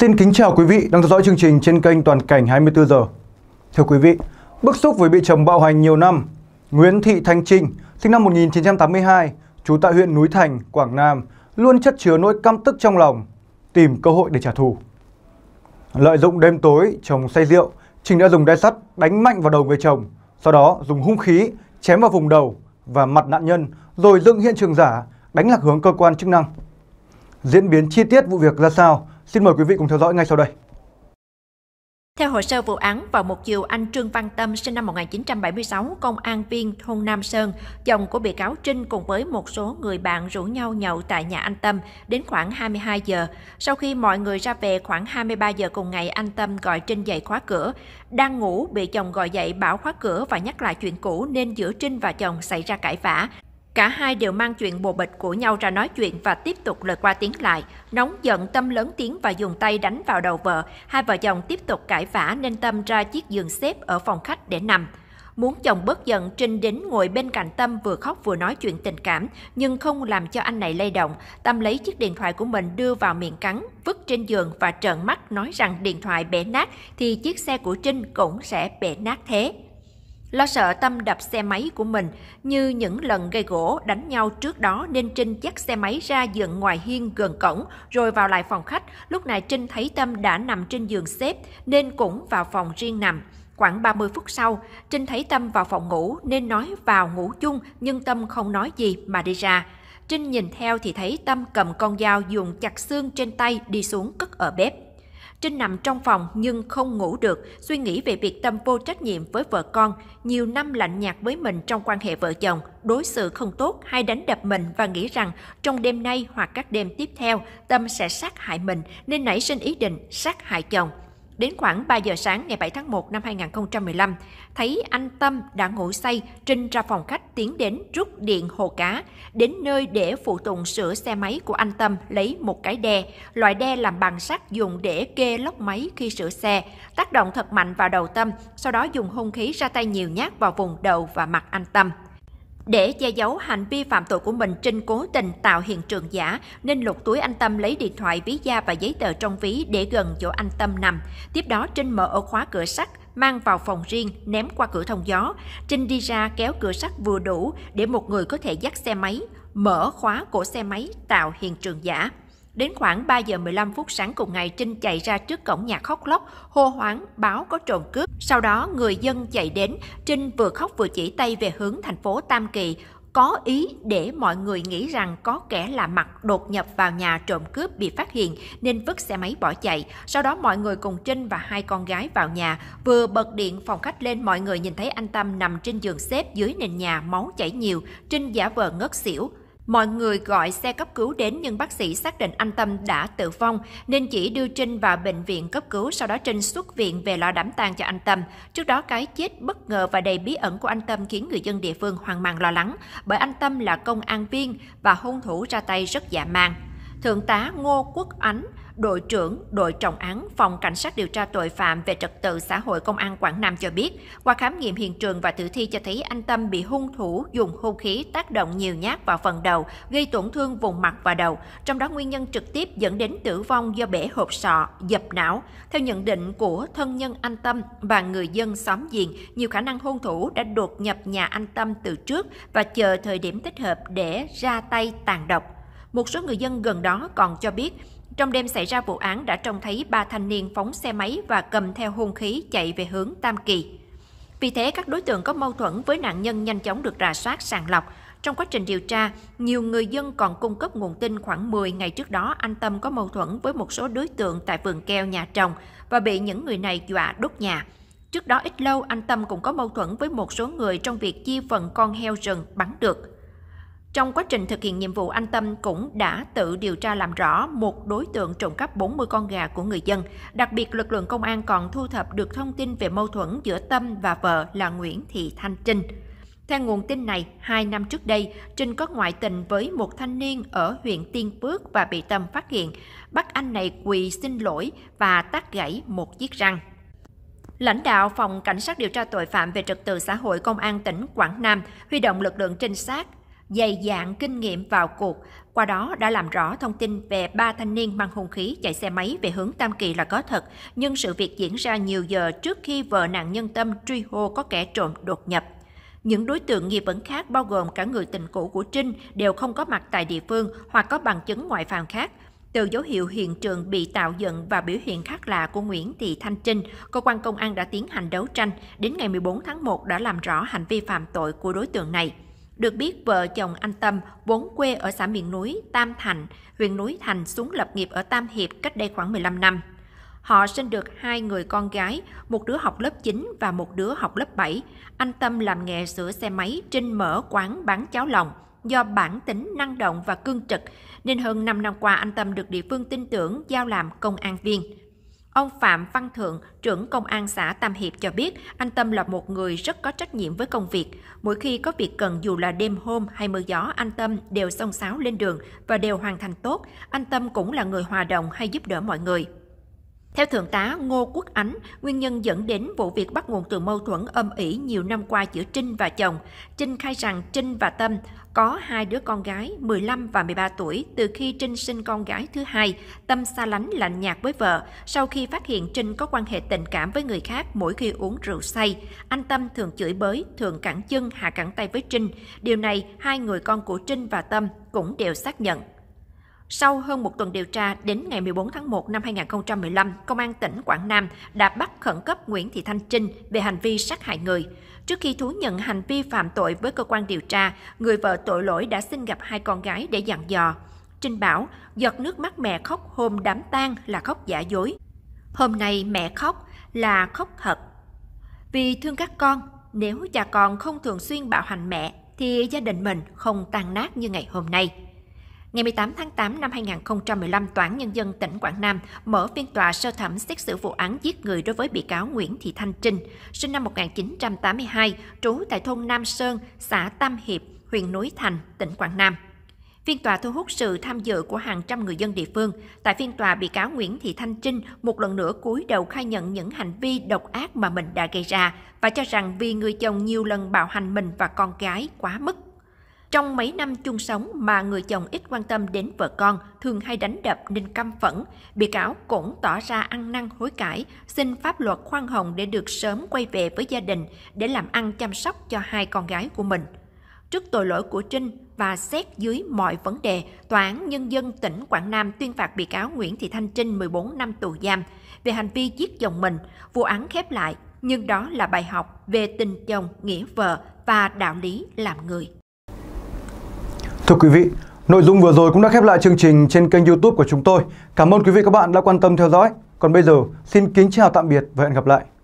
Xin kính chào quý vị đang theo dõi chương trình trên kênh Toàn cảnh 24 giờ. Thưa quý vị, bức xúc với bị chồng bạo hành nhiều năm, Nguyễn Thị Thanh Trinh, sinh năm 1982, trú tại huyện Núi Thành, Quảng Nam, luôn chất chứa nỗi căm tức trong lòng, tìm cơ hội để trả thù. Lợi dụng đêm tối, chồng say rượu, Trinh đã dùng đai sắt đánh mạnh vào đầu người chồng, sau đó dùng hung khí chém vào vùng đầu và mặt nạn nhân rồi dựng hiện trường giả đánh lạc hướng cơ quan chức năng. Diễn biến chi tiết vụ việc ra sao Xin mời quý vị cùng theo dõi ngay sau đây. Theo hồ sơ vụ án, vào một chiều anh Trương Văn Tâm sinh năm 1976, công an viên thôn Nam Sơn, chồng của bị cáo Trinh cùng với một số người bạn rủ nhau nhậu tại nhà anh Tâm đến khoảng 22 giờ. Sau khi mọi người ra về khoảng 23 giờ cùng ngày, anh Tâm gọi Trinh dậy khóa cửa. Đang ngủ, bị chồng gọi dậy bảo khóa cửa và nhắc lại chuyện cũ nên giữa Trinh và chồng xảy ra cãi vã. Cả hai đều mang chuyện bồ bịch của nhau ra nói chuyện và tiếp tục lời qua tiếng lại. Nóng giận Tâm lớn tiếng và dùng tay đánh vào đầu vợ. Hai vợ chồng tiếp tục cãi vã nên Tâm ra chiếc giường xếp ở phòng khách để nằm. Muốn chồng bớt giận, Trinh đến ngồi bên cạnh Tâm vừa khóc vừa nói chuyện tình cảm, nhưng không làm cho anh này lay động. Tâm lấy chiếc điện thoại của mình đưa vào miệng cắn, vứt trên giường và trợn mắt nói rằng điện thoại bể nát thì chiếc xe của Trinh cũng sẽ bể nát thế. Lo sợ Tâm đập xe máy của mình, như những lần gây gỗ đánh nhau trước đó nên Trinh dắt xe máy ra dựng ngoài hiên gần cổng rồi vào lại phòng khách. Lúc này Trinh thấy Tâm đã nằm trên giường xếp nên cũng vào phòng riêng nằm. Khoảng 30 phút sau, Trinh thấy Tâm vào phòng ngủ nên nói vào ngủ chung nhưng Tâm không nói gì mà đi ra. Trinh nhìn theo thì thấy Tâm cầm con dao dùng chặt xương trên tay đi xuống cất ở bếp. Trinh nằm trong phòng nhưng không ngủ được, suy nghĩ về việc Tâm vô trách nhiệm với vợ con, nhiều năm lạnh nhạt với mình trong quan hệ vợ chồng, đối xử không tốt hay đánh đập mình và nghĩ rằng trong đêm nay hoặc các đêm tiếp theo Tâm sẽ sát hại mình nên nảy sinh ý định sát hại chồng. Đến khoảng 3 giờ sáng ngày 7 tháng 1 năm 2015, thấy anh Tâm đã ngủ say, Trinh ra phòng khách tiến đến rút điện hồ cá, đến nơi để phụ tùng sửa xe máy của anh Tâm lấy một cái đe, loại đe làm bằng sắt dùng để kê lốc máy khi sửa xe, tác động thật mạnh vào đầu Tâm, sau đó dùng hung khí ra tay nhiều nhát vào vùng đầu và mặt anh Tâm. Để che giấu hành vi phạm tội của mình, Trinh cố tình tạo hiện trường giả nên lục túi anh Tâm lấy điện thoại, ví da và giấy tờ trong ví để gần chỗ anh Tâm nằm. Tiếp đó Trinh mở ổ khóa cửa sắt, mang vào phòng riêng, ném qua cửa thông gió. Trinh đi ra kéo cửa sắt vừa đủ để một người có thể dắt xe máy, mở khóa cổ xe máy tạo hiện trường giả. Đến khoảng 3 giờ 15 phút sáng cùng ngày, Trinh chạy ra trước cổng nhà khóc lóc, hô hoáng báo có trộm cướp. Sau đó người dân chạy đến, Trinh vừa khóc vừa chỉ tay về hướng thành phố Tam Kỳ, có ý để mọi người nghĩ rằng có kẻ lạ mặt đột nhập vào nhà trộm cướp bị phát hiện nên vứt xe máy bỏ chạy. Sau đó mọi người cùng Trinh và hai con gái vào nhà, vừa bật điện phòng khách lên mọi người nhìn thấy anh Tâm nằm trên giường xếp dưới nền nhà máu chảy nhiều, Trinh giả vờ ngất xỉu. Mọi người gọi xe cấp cứu đến nhưng bác sĩ xác định anh Tâm đã tử vong nên chỉ đưa Trinh vào bệnh viện cấp cứu sau đó Trinh xuất viện về lo đám tang cho anh Tâm. Trước đó cái chết bất ngờ và đầy bí ẩn của anh Tâm khiến người dân địa phương hoang mang lo lắng bởi anh Tâm là công an viên và hung thủ ra tay rất dã man. Thượng tá Ngô Quốc Ánh, đội trưởng đội trọng án phòng cảnh sát điều tra tội phạm về trật tự xã hội công an Quảng Nam cho biết, qua khám nghiệm hiện trường và tử thi cho thấy anh Tâm bị hung thủ dùng hung khí tác động nhiều nhát vào phần đầu, gây tổn thương vùng mặt và đầu, trong đó nguyên nhân trực tiếp dẫn đến tử vong do bể hộp sọ, dập não. Theo nhận định của thân nhân anh Tâm và người dân xóm giềng, nhiều khả năng hung thủ đã đột nhập nhà anh Tâm từ trước và chờ thời điểm thích hợp để ra tay tàn độc. Một số người dân gần đó còn cho biết, trong đêm xảy ra vụ án đã trông thấy ba thanh niên phóng xe máy và cầm theo hung khí chạy về hướng Tam Kỳ. Vì thế, các đối tượng có mâu thuẫn với nạn nhân nhanh chóng được rà soát sàng lọc. Trong quá trình điều tra, nhiều người dân còn cung cấp nguồn tin khoảng 10 ngày trước đó anh Tâm có mâu thuẫn với một số đối tượng tại vườn keo nhà trồng và bị những người này dọa đốt nhà. Trước đó ít lâu, anh Tâm cũng có mâu thuẫn với một số người trong việc chia phần con heo rừng bắn được. Trong quá trình thực hiện nhiệm vụ, anh Tâm cũng đã tự điều tra làm rõ một đối tượng trộm cắp 40 con gà của người dân. Đặc biệt, lực lượng công an còn thu thập được thông tin về mâu thuẫn giữa Tâm và vợ là Nguyễn Thị Thanh Trinh. Theo nguồn tin này, hai năm trước đây, Trinh có ngoại tình với một thanh niên ở huyện Tiên Phước và bị Tâm phát hiện. Bắt anh này quỳ xin lỗi và tát gãy một chiếc răng. Lãnh đạo Phòng Cảnh sát điều tra tội phạm về trật tự xã hội Công an tỉnh Quảng Nam huy động lực lượng trinh sát, dày dạn kinh nghiệm vào cuộc, qua đó đã làm rõ thông tin về ba thanh niên mang hung khí chạy xe máy về hướng Tam Kỳ là có thật, nhưng sự việc diễn ra nhiều giờ trước khi vợ nạn nhân Tâm truy hô có kẻ trộm đột nhập. Những đối tượng nghi vấn khác bao gồm cả người tình cũ của Trinh đều không có mặt tại địa phương hoặc có bằng chứng ngoại phạm khác. Từ dấu hiệu hiện trường bị tạo dựng và biểu hiện khác lạ của Nguyễn Thị Thanh Trinh, cơ quan công an đã tiến hành đấu tranh, đến ngày 14 tháng 1 đã làm rõ hành vi phạm tội của đối tượng này. Được biết vợ chồng anh Tâm vốn quê ở xã miền núi Tam Thành, huyện núi Thành xuống lập nghiệp ở Tam Hiệp cách đây khoảng 15 năm. Họ sinh được hai người con gái, một đứa học lớp 9 và một đứa học lớp 7. Anh Tâm làm nghề sửa xe máy, Trinh mở quán bán cháo lòng. Do bản tính năng động và cương trực, nên hơn 5 năm qua anh Tâm được địa phương tin tưởng giao làm công an viên. Ông Phạm Văn Thượng, trưởng công an xã Tam Hiệp cho biết, anh Tâm là một người rất có trách nhiệm với công việc. Mỗi khi có việc cần dù là đêm hôm hay mưa gió, anh Tâm đều xông xáo lên đường và đều hoàn thành tốt. Anh Tâm cũng là người hòa đồng hay giúp đỡ mọi người. Theo Thượng tá Ngô Quốc Ánh, nguyên nhân dẫn đến vụ việc bắt nguồn từ mâu thuẫn âm ỉ nhiều năm qua giữa Trinh và chồng. Trinh khai rằng Trinh và Tâm có hai đứa con gái 15 và 13 tuổi từ khi Trinh sinh con gái thứ hai. Tâm xa lánh lạnh nhạt với vợ sau khi phát hiện Trinh có quan hệ tình cảm với người khác mỗi khi uống rượu say. Anh Tâm thường chửi bới, thường cẳng chân, hạ cẳng tay với Trinh. Điều này hai người con của Trinh và Tâm cũng đều xác nhận. Sau hơn một tuần điều tra, đến ngày 14 tháng 1 năm 2015, Công an tỉnh Quảng Nam đã bắt khẩn cấp Nguyễn Thị Thanh Trinh về hành vi sát hại người. Trước khi thú nhận hành vi phạm tội với cơ quan điều tra, người vợ tội lỗi đã xin gặp hai con gái để dặn dò. Trinh bảo, giọt nước mắt mẹ khóc hôm đám tang là khóc giả dối. Hôm nay mẹ khóc là khóc thật. Vì thương các con, nếu cha con không thường xuyên bạo hành mẹ thì gia đình mình không tan nát như ngày hôm nay. Ngày 18 tháng 8 năm 2015, Tòa án Nhân dân tỉnh Quảng Nam mở phiên tòa sơ thẩm xét xử vụ án giết người đối với bị cáo Nguyễn Thị Thanh Trinh, sinh năm 1982, trú tại thôn Nam Sơn, xã Tam Hiệp, huyện Núi Thành, tỉnh Quảng Nam. Phiên tòa thu hút sự tham dự của hàng trăm người dân địa phương. Tại phiên tòa, bị cáo Nguyễn Thị Thanh Trinh một lần nữa cúi đầu khai nhận những hành vi độc ác mà mình đã gây ra và cho rằng vì người chồng nhiều lần bạo hành mình và con gái quá mức trong mấy năm chung sống mà người chồng ít quan tâm đến vợ con, thường hay đánh đập nên căm phẫn, bị cáo cũng tỏ ra ăn năn hối cải, xin pháp luật khoan hồng để được sớm quay về với gia đình để làm ăn chăm sóc cho hai con gái của mình. Trước tội lỗi của Trinh và xét dưới mọi vấn đề, Tòa án Nhân dân tỉnh Quảng Nam tuyên phạt bị cáo Nguyễn Thị Thanh Trinh 14 năm tù giam về hành vi giết chồng mình. Vụ án khép lại, nhưng đó là bài học về tình chồng, nghĩa vợ và đạo lý làm người. Thưa quý vị, nội dung vừa rồi cũng đã khép lại chương trình trên kênh youtube của chúng tôi. Cảm ơn quý vị các bạn đã quan tâm theo dõi. Còn bây giờ, xin kính chào tạm biệt và hẹn gặp lại.